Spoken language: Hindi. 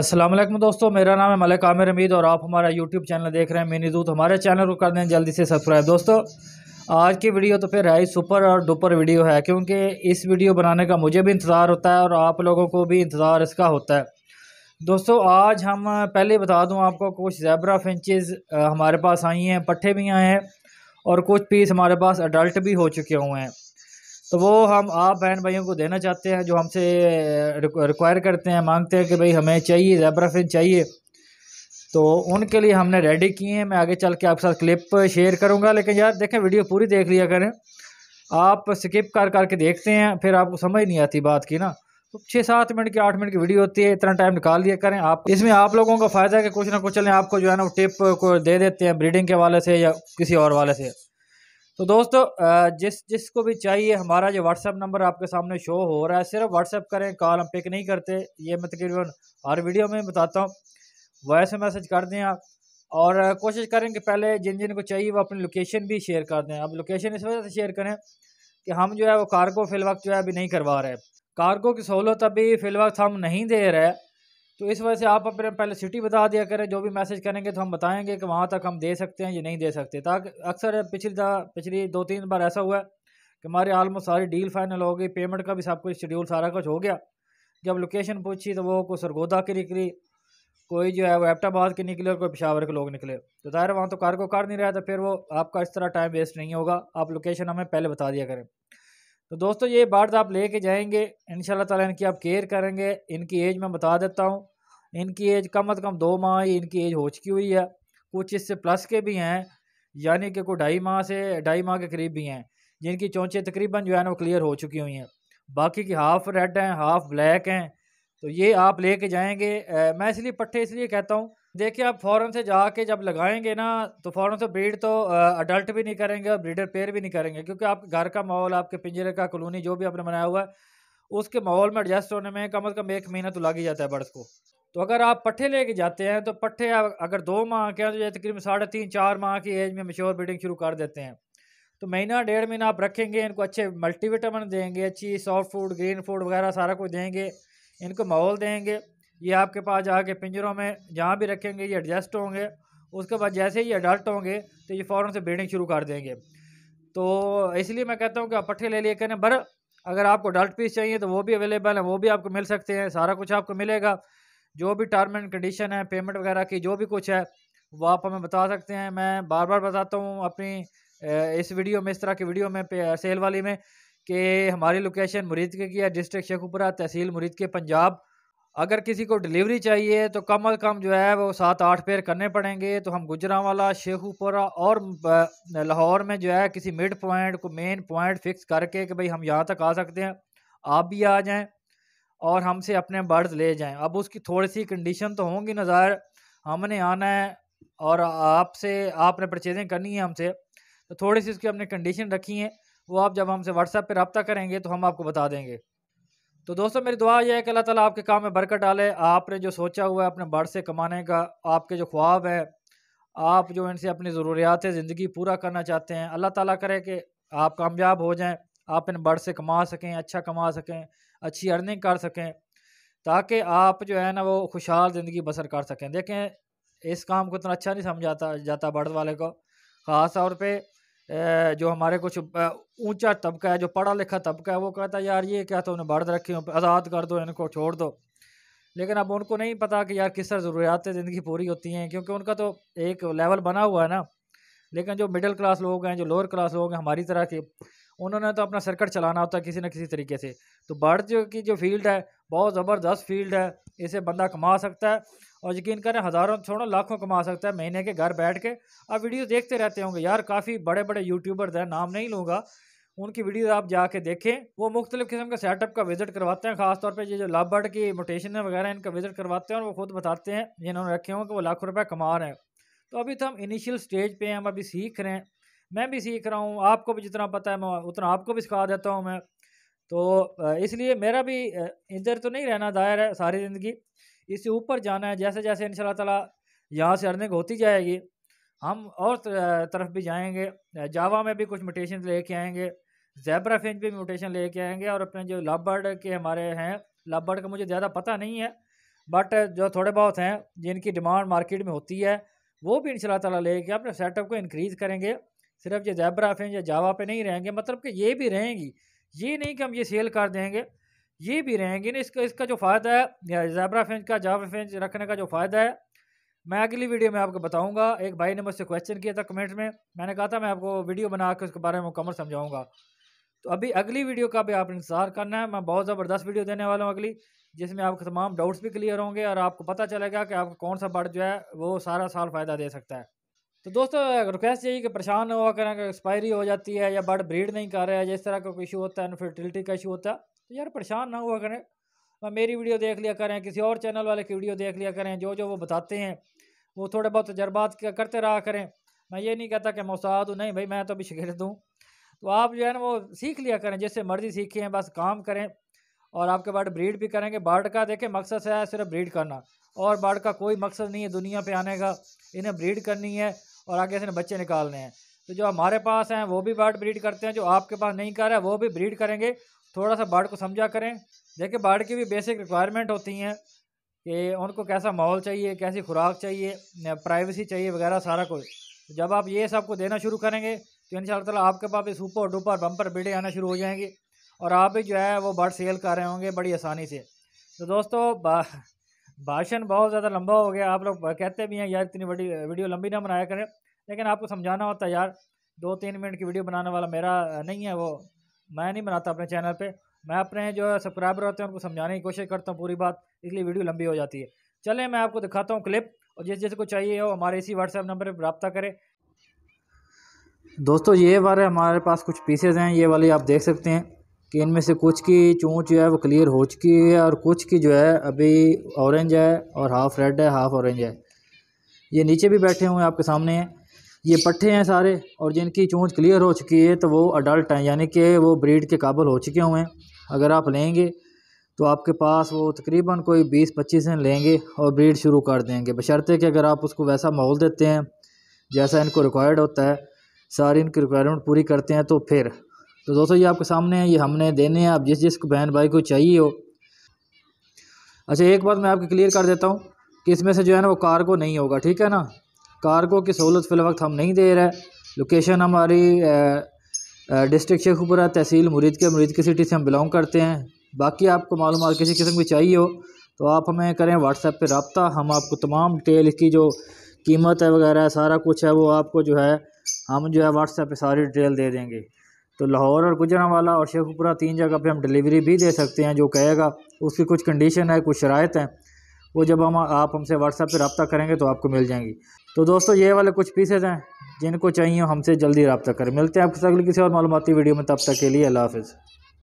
असलम दोस्तों मेरा नाम है मलिक आमिर हमीद और आप हमारा यूट्यूब चैनल देख रहे हैं मिनी दूत हमारे चैनल को कर दें जल्दी से सब्सक्राइब दोस्तों आज की वीडियो तो फिर है सुपर और डुपर वीडियो है क्योंकि इस वीडियो बनाने का मुझे भी इंतज़ार होता है और आप लोगों को भी इंतज़ार इसका होता है दोस्तों आज हम पहले बता दूँ आपको कुछ जैबरा फिंचेस हमारे पास आई हैं पट्ठे भी आए हैं और कुछ पीस हमारे पास अडल्ट भी हो चुके हुए हैं तो वो हम आप बहन भाइयों को देना चाहते हैं जो हमसे रिक्वायर करते हैं मांगते हैं कि भाई हमें चाहिए जैबरा फिन चाहिए तो उनके लिए हमने रेडी किए हैं मैं आगे चल के आपके साथ क्लिप शेयर करूँगा लेकिन यार देखें वीडियो पूरी देख लिया करें आप स्किप कर करके देखते हैं फिर आपको समझ नहीं आती बात की ना तो छः सात मिनट की आठ मिनट की वीडियो होती है इतना टाइम निकाल दिया करें आप इसमें आप लोगों का फ़ायदा है कि कुछ ना कुछ चलें आपको जो है ना वो टिप को दे देते हैं ब्रीडिंग के वाले से या किसी और वाले से तो दोस्तों जिस जिसको भी चाहिए हमारा जो व्हाट्सअप नंबर आपके सामने शो हो रहा है सिर्फ व्हाट्सअप करें कॉल हम पिक नहीं करते ये मैं तकरीबन हर वीडियो में बताता हूँ वॉइस मैसेज कर दें आप और कोशिश करें कि पहले जिन जिन को चाहिए वो अपनी लोकेशन भी शेयर कर दें अब लोकेशन इस वजह से शेयर करें कि हम जो है वो कार्गो फिल वक्त जो है अभी नहीं करवा रहे कार्गो की सहूलत अभी फिल वक्त हम नहीं दे रहे तो इस वजह से आप अपने पहले सिटी बता दिया करें जो भी मैसेज करेंगे तो हम बताएंगे कि वहाँ तक हम दे सकते हैं या नहीं दे सकते ताकि अक्सर पिछली पिछली दो तीन बार ऐसा हुआ है कि हमारी आलमोस्ट सारी डील फाइनल हो गई पेमेंट का भी सब कुछ शेड्यूल सारा कुछ हो गया जब लोकेशन पूछी तो वो कोई सरगोदा की निकली कोई जो है वो एबटाबाद के निकले और कोई पिशावर के लोग निकले तो ज़ाहिर वहाँ तो कार को कार नहीं रहा था फिर वो आपका इस तरह टाइम वेस्ट नहीं होगा आप लोकेशन हमें पहले बता दिया करें तो दोस्तों ये बात आप लेके जाएंगे इन ताला इनकी आप केयर करेंगे इनकी एज मैं बता देता हूँ इनकी एज कम अज़ कम दो माह ही इनकी एज हो चुकी हुई है कुछ इससे प्लस के भी हैं यानी कि कोई ढाई माह से ढाई माह के करीब भी हैं जिनकी चौंचे तकरीबन जो है ना वो क्लियर हो चुकी हुई हैं बाकी की हाफ़ रेड हैं हाफ़ ब्लैक हैं तो ये आप ले कर जाएँगे मैं इसलिए पट्टे इसलिए कहता हूँ देखिए आप फ़ौरन से जाके जब लगाएंगे ना तो फ़ौरन से ब्रीड तो अडल्ट भी नहीं करेंगे और ब्रीडर पेयर भी नहीं करेंगे क्योंकि आपके घर का माहौल आपके पिंजरे का कॉलोनी जो भी आपने बनाया हुआ है उसके माहौल में एडजस्ट होने में कम अज़ कम एक महीना तो लग ही जाता है बर्ड्स को तो अगर आप पट्ठे लेके जाते हैं तो पट्ठे अगर दो माह के हैं तो तकरीबन साढ़े तीन चार माह की एज में मश्योर ब्रीडिंग शुरू कर देते हैं तो महीना डेढ़ महीना आप रखेंगे इनको अच्छे मल्टीविटामिन देंगे अच्छी सॉफ्ट फूड ग्रीन फूड वगैरह सारा कुछ देंगे इनको माहौल देंगे ये आपके पास जाके पिंजरों में जहाँ भी रखेंगे ये एडजस्ट होंगे उसके बाद जैसे ही अडल्ट होंगे तो ये फ़ौरन से ब्रीडिंग शुरू कर देंगे तो इसलिए मैं कहता हूँ कि आप पट्ठे ले लिए करें बर अगर आपको अडल्ट पीस चाहिए तो वो भी अवेलेबल है वो भी आपको मिल सकते हैं सारा कुछ आपको मिलेगा जो भी टर्म एंड कंडीशन है पेमेंट वगैरह की जो भी कुछ है वो आप हमें बता सकते हैं मैं बार बार बताता हूँ अपनी इस वीडियो में इस तरह की वीडियो में सेल वाली में कि हमारी लोकेशन मुरीद के की है डिस्ट्रिक्ट शेखुपुरा तहसील मुरीद के पंजाब अगर किसी को डिलीवरी चाहिए तो कम अज़ कम जो है वो सात आठ पेयर करने पड़ेंगे तो हम गुजरावाला शेखुपुरा और लाहौर में जो है किसी मिड पॉइंट को मेन पॉइंट फिक्स करके कि भाई हम यहाँ तक आ सकते हैं आप भी आ जाएँ और हमसे अपने बर्ड्स ले जाएं अब उसकी थोड़ी सी कंडीशन तो होंगी नज़र हमने आना है और आपसे आपने परचेजिंग करनी है हमसे तो थोड़ी सी उसकी हमने कंडीशन रखी है वो आप जब हमसे व्हाट्सएप पर रबता करेंगे तो हम आपको बता देंगे तो दोस्तों मेरी दुआ यह है कि अल्लाह ताला आपके काम में बरकत डाले आपने जो सोचा हुआ है अपने बर्ड से कमाने का आपके जो ख्वाब है आप जो इनसे अपनी ज़रूरियात ज़िंदगी पूरा करना चाहते हैं अल्लाह ताला करे कि आप कामयाब हो जाएं आप इन बर्ड से कमा सकें अच्छा कमा सकें अच्छी अर्निंग कर सकें ताकि आप जो है ना वो खुशहाल ज़िंदगी बसर कर सकें देखें इस काम को इतना अच्छा नहीं समझाता जाता बर्ड वाले को ख़ास तौर पर जो हमारे कुछ ऊंचा तबका है जो पढ़ा लिखा तबका है वो कहता है यार ये क्या तो उन्हें बढ़ रखी हूँ आज़ाद कर दो इनको छोड़ दो लेकिन अब उनको नहीं पता कि यार किस तरह ज़रूरियात ज़िंदगी पूरी होती हैं क्योंकि उनका तो एक लेवल बना हुआ है ना लेकिन जो मिडिल क्लास लोग हैं जो लोअर क्लास लोग हैं हमारी तरह के उन्होंने तो अपना सर्कट चलाना होता है किसी न किसी तरीके से तो बर्ड की जो फील्ड है बहुत ज़बरदस्त फील्ड है इसे बंदा कमा सकता है और यकीन करें हज़ारों छोड़ो लाखों कमा सकता है महीने के घर बैठ के आप वीडियो देखते रहते होंगे यार काफ़ी बड़े बड़े यूट्यूबर्स हैं नाम नहीं लूँगा उनकी वीडियो आप जाके देखें वो मुख्तलिफ़ किस्म के सेटअप का विज़िट करवाते हैं खासतौर पर ये जो लाभ बर्ड की मोटेशन वगैरह इनका विज़िट करवाते हैं और वो खुद बताते हैं जिन्होंने रखे होंगे कि वो लाखों रुपये कमा रहे हैं तो अभी तो हम इनिशियल स्टेज पर हैं हम अभी सीख रहे हैं मैं भी सीख रहा हूँ आपको भी जितना पता है मैं उतना आपको भी सिखा देता हूँ मैं तो इसलिए मेरा भी इधर तो नहीं रहना दायर है सारी ज़िंदगी इससे ऊपर जाना है जैसे जैसे इन तला यहाँ से अर्निंग होती जाएगी हम और तरफ भी जाएंगे जावा में भी कुछ म्यूटेशन लेके आएंगे जैबरा फेंज भी म्यूटेशन लेके आएंगे और अपने जो लाभबर्ड के हमारे हैं लाभबर्ड का मुझे ज़्यादा पता नहीं है बट जो थोड़े बहुत हैं जिनकी डिमांड मार्केट में होती है वो भी इन ताला लेके अपने सेटअप को इनक्रीज़ करेंगे सिर्फ ये जैबरा पे या जावा पे नहीं रहेंगे मतलब कि ये भी रहेंगी ये नहीं कि हम ये सेल कर देंगे ये भी रहेंगे ना इसका इसका जो फ़ायदा है या जैबरा फेंच का जावा फेंच रखने का जो फ़ायदा है मैं अगली वीडियो में आपको बताऊंगा एक भाई ने मुझसे क्वेश्चन किया था कमेंट में मैंने कहा था मैं आपको वीडियो बना के उसके बारे में मुकम्मल समझाऊंगा तो अभी अगली वीडियो का भी आप इंतज़ार करना है मैं बहुत ज़बरदस्त वीडियो देने वाला हूँ अगली जिसमें आपके तमाम डाउट्स भी क्लियर होंगे और आपको पता चलेगा कि आपको कौन सा बर्ड जो है वो सारा साल फ़ायदा दे सकता है तो दोस्तों रिक्वेस्ट यही कि परेशान हुआ करें कि एक्सपायरी हो जाती है या बर्ड ब्रीड नहीं कर रहा है जिस तरह का कोई इशू होता है इनफर्टिलिटी का इशू होता है तो यार परेशान ना हुआ करें मैं मेरी वीडियो देख लिया करें किसी और चैनल वाले की वीडियो देख लिया करें जो जो वो बताते हैं वो थोड़े बहुत तजर्बात करते रहा करें मैं ये नहीं कहता कि मौसाद हूँ नहीं भाई मैं तो अभी शिगिरद हूँ तो आप जो है ना वो सीख लिया करें जिससे मर्ज़ी सीखें बस काम करें और आपके बर्ड ब्रीड भी करेंगे बर्ड का देखें मकसद है सिर्फ ब्रीड करना और बर्ड का कोई मकसद नहीं है दुनिया पर आने का इन्हें ब्रीड करनी है और आगे से बच्चे निकालने हैं तो जो हमारे पास हैं वो भी बर्ड ब्रीड करते हैं जो आपके पास नहीं कर रहा वो भी ब्रीड करेंगे थोड़ा सा बर्ड को समझा करें देखिए बर्ड की भी बेसिक रिक्वायरमेंट होती हैं कि उनको कैसा माहौल चाहिए कैसी खुराक चाहिए प्राइवेसी चाहिए वगैरह सारा कुछ तो जब आप ये सबको देना शुरू करेंगे तो इन शाला आपके पास भी सुपर डुपर बम्पर बीडे आना शुरू हो जाएंगी और आप भी जो है वो बर्ड सेल कर रहे होंगे बड़ी आसानी से तो दोस्तों भाषण बहुत ज़्यादा लंबा हो गया आप लोग कहते भी हैं यार इतनी बड़ी वीडियो लंबी ना बनाया करें लेकिन आपको समझाना होता है यार दो तीन मिनट की वीडियो बनाने वाला मेरा नहीं है वो मैं नहीं बनाता अपने चैनल पर मैं अपने जो सब्सक्राइबर होते हैं उनको समझाने की कोशिश करता हूँ पूरी बात इसलिए वीडियो लंबी हो जाती है चले मैं आपको दिखाता हूँ क्लिप और जिस जिसको चाहिए हो हमारे इसी व्हाट्सएप नंबर पर रबता करें दोस्तों ये वाले हमारे पास कुछ पीसेज हैं ये वाले आप देख सकते हैं कि इनमें से कुछ की चूँच जो है वो क्लियर हो चुकी है और कुछ की जो है अभी ऑरेंज है और हाफ़ रेड है हाफ़ ऑरेंज है ये नीचे भी बैठे हुए हैं आपके सामने हैं ये पट्ठे हैं सारे और जिनकी चूँच क्लियर हो चुकी है तो वो अडल्ट हैं यानी कि वो ब्रीड के काबल हो चुके हुए हैं अगर आप लेंगे तो आपके पास वो तकरीबन कोई बीस पच्चीस दिन लेंगे और ब्रीड शुरू कर देंगे बशर्ते कि अगर आप उसको वैसा माहौल देते हैं जैसा इनको रिक्वायर्ड होता है सारी इनकी रिक्वायरमेंट पूरी करते हैं तो फिर तो दोस्तों ये आपके सामने है ये हमने देने हैं आप जिस जिस बहन भाई को चाहिए हो अच्छा एक बात मैं आपको क्लियर कर देता हूँ कि इसमें से जो है ना वो को नहीं होगा ठीक है ना को की सहूलत फ़िल वक्त हम नहीं दे रहे लोकेशन हमारी डिस्ट्रिक्ट शेखपुरा तहसील मुरीद के मुरीद की सिटी से हम बिलोंग करते हैं बाकी आपको मालूम किसी किस्म की चाहिए हो तो आप हमें करें व्हाट्सएप पर रबता हम आपको तमाम डिटेल इसकी जो कीमत है वगैरह सारा कुछ है वो आपको जो है हम जो है व्हाट्सएप पर सारी डिटेल दे देंगे तो लाहौर और गुजरावाला और शेखपुरा तीन जगह पे हम डिलीवरी भी दे सकते हैं जो कहेगा उसकी कुछ कंडीशन है कुछ शरात हैं वो जब हम आप हमसे व्हाट्सएप पर रबता करेंगे तो आपको मिल जाएंगी तो दोस्तों ये वाले कुछ पीसेज हैं जिनको चाहिए हमसे जल्दी रबता करें मिलते हैं आपके साथ किसी और मालूमती वीडियो में तब तक के लिए अल्लाह हाफ़